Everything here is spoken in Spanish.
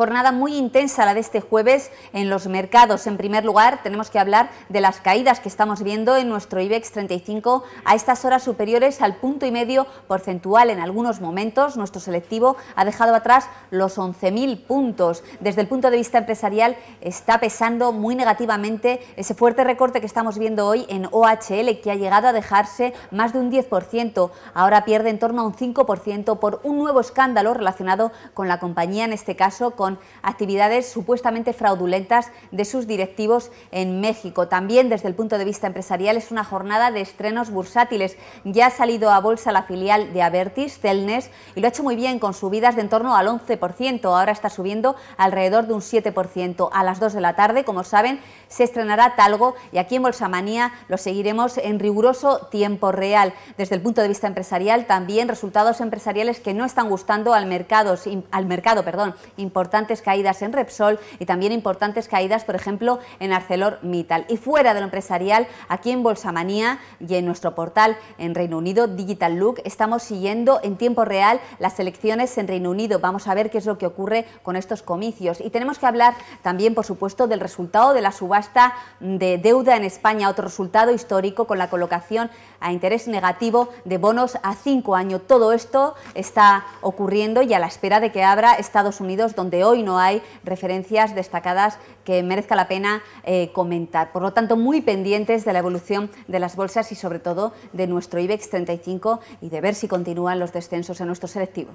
Jornada muy intensa la de este jueves en los mercados. En primer lugar, tenemos que hablar de las caídas que estamos viendo en nuestro IBEX 35 a estas horas superiores al punto y medio porcentual en algunos momentos. Nuestro selectivo ha dejado atrás los 11.000 puntos. Desde el punto de vista empresarial está pesando muy negativamente ese fuerte recorte que estamos viendo hoy en OHL que ha llegado a dejarse más de un 10%. Ahora pierde en torno a un 5% por un nuevo escándalo relacionado con la compañía, en este caso con actividades supuestamente fraudulentas de sus directivos en México. También desde el punto de vista empresarial es una jornada de estrenos bursátiles. Ya ha salido a bolsa la filial de Avertis, Celnes, y lo ha hecho muy bien con subidas de en torno al 11%. Ahora está subiendo alrededor de un 7%. A las 2 de la tarde, como saben, se estrenará Talgo y aquí en Bolsamanía lo seguiremos en riguroso tiempo real. Desde el punto de vista empresarial, también resultados empresariales que no están gustando al mercado, al mercado perdón, importante importantes caídas en Repsol y también importantes caídas, por ejemplo, en ArcelorMittal. Y fuera de lo empresarial, aquí en Bolsamanía y en nuestro portal en Reino Unido, Digital Look, estamos siguiendo en tiempo real las elecciones en Reino Unido. Vamos a ver qué es lo que ocurre con estos comicios. Y tenemos que hablar también, por supuesto, del resultado de la subasta de deuda en España, otro resultado histórico con la colocación a interés negativo de bonos a cinco años. Todo esto está ocurriendo y a la espera de que abra Estados Unidos, donde hoy no hay referencias destacadas que merezca la pena eh, comentar. Por lo tanto, muy pendientes de la evolución de las bolsas y sobre todo de nuestro IBEX 35 y de ver si continúan los descensos en nuestro selectivo.